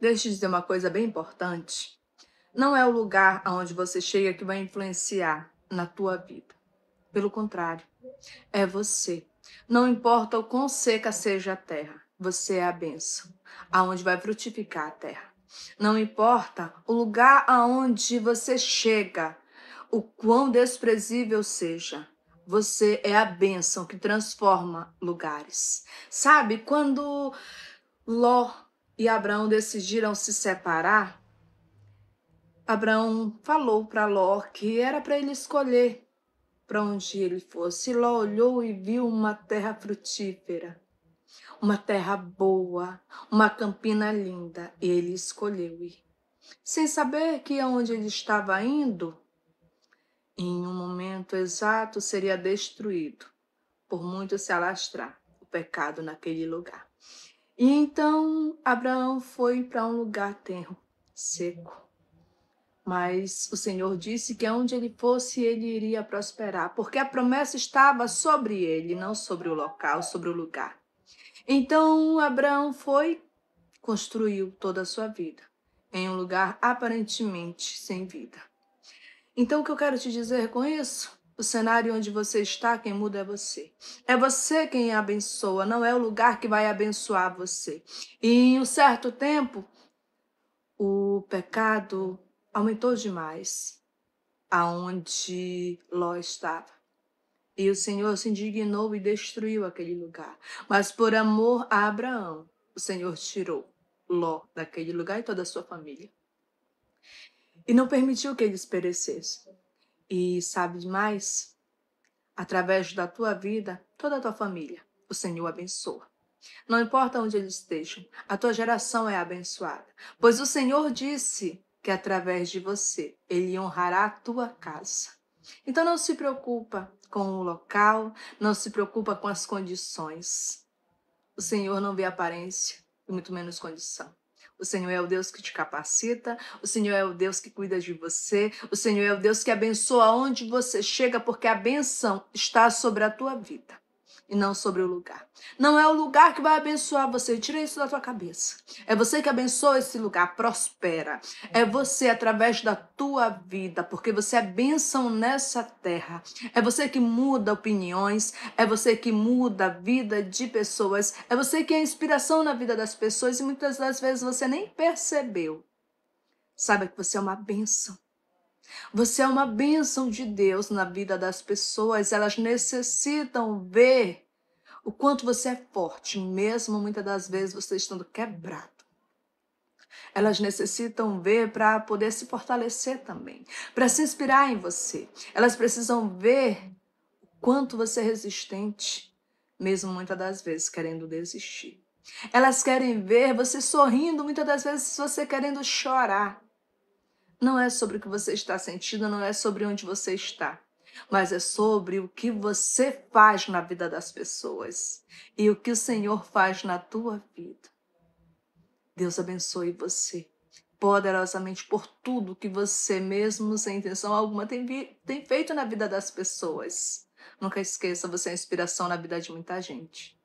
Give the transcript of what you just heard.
Deixa eu dizer uma coisa bem importante. Não é o lugar aonde você chega que vai influenciar na tua vida. Pelo contrário, é você. Não importa o quão seca seja a terra, você é a bênção, aonde vai frutificar a terra. Não importa o lugar aonde você chega, o quão desprezível seja, você é a bênção que transforma lugares. Sabe, quando Ló e Abraão decidiram se separar, Abraão falou para Ló que era para ele escolher para onde ele fosse. Ló olhou e viu uma terra frutífera, uma terra boa, uma campina linda, e ele escolheu ir. Sem saber que aonde ele estava indo, em um momento exato seria destruído por muito se alastrar o pecado naquele lugar. E então Abraão foi para um lugar tenro, seco. Mas o Senhor disse que onde ele fosse, ele iria prosperar, porque a promessa estava sobre ele, não sobre o local, sobre o lugar. Então Abraão foi, construiu toda a sua vida em um lugar aparentemente sem vida. Então, o que eu quero te dizer com isso? O cenário onde você está, quem muda é você. É você quem abençoa, não é o lugar que vai abençoar você. E em um certo tempo, o pecado aumentou demais aonde Ló estava. E o Senhor se indignou e destruiu aquele lugar. Mas por amor a Abraão, o Senhor tirou Ló daquele lugar e toda a sua família. E não permitiu que eles perecessem. E sabes mais? Através da tua vida, toda a tua família, o Senhor abençoa. Não importa onde eles estejam, a tua geração é abençoada, pois o Senhor disse que através de você ele honrará a tua casa. Então não se preocupa com o local, não se preocupa com as condições. O Senhor não vê aparência e muito menos condição. O Senhor é o Deus que te capacita, o Senhor é o Deus que cuida de você, o Senhor é o Deus que abençoa onde você chega, porque a benção está sobre a tua vida e não sobre o lugar. Não é o lugar que vai abençoar você. Tira isso da tua cabeça. É você que abençoa esse lugar, prospera. É você através da tua vida, porque você é bênção nessa terra. É você que muda opiniões, é você que muda a vida de pessoas, é você que é inspiração na vida das pessoas e muitas das vezes você nem percebeu. Saiba que você é uma bênção. Você é uma bênção de Deus na vida das pessoas, elas necessitam ver o quanto você é forte, mesmo muitas das vezes você estando quebrado. Elas necessitam ver para poder se fortalecer também, para se inspirar em você. Elas precisam ver o quanto você é resistente, mesmo muitas das vezes querendo desistir. Elas querem ver você sorrindo, muitas das vezes você querendo chorar não é sobre o que você está sentindo, não é sobre onde você está, mas é sobre o que você faz na vida das pessoas e o que o Senhor faz na tua vida. Deus abençoe você poderosamente por tudo que você mesmo sem intenção alguma tem, tem feito na vida das pessoas. Nunca esqueça, você é inspiração na vida de muita gente.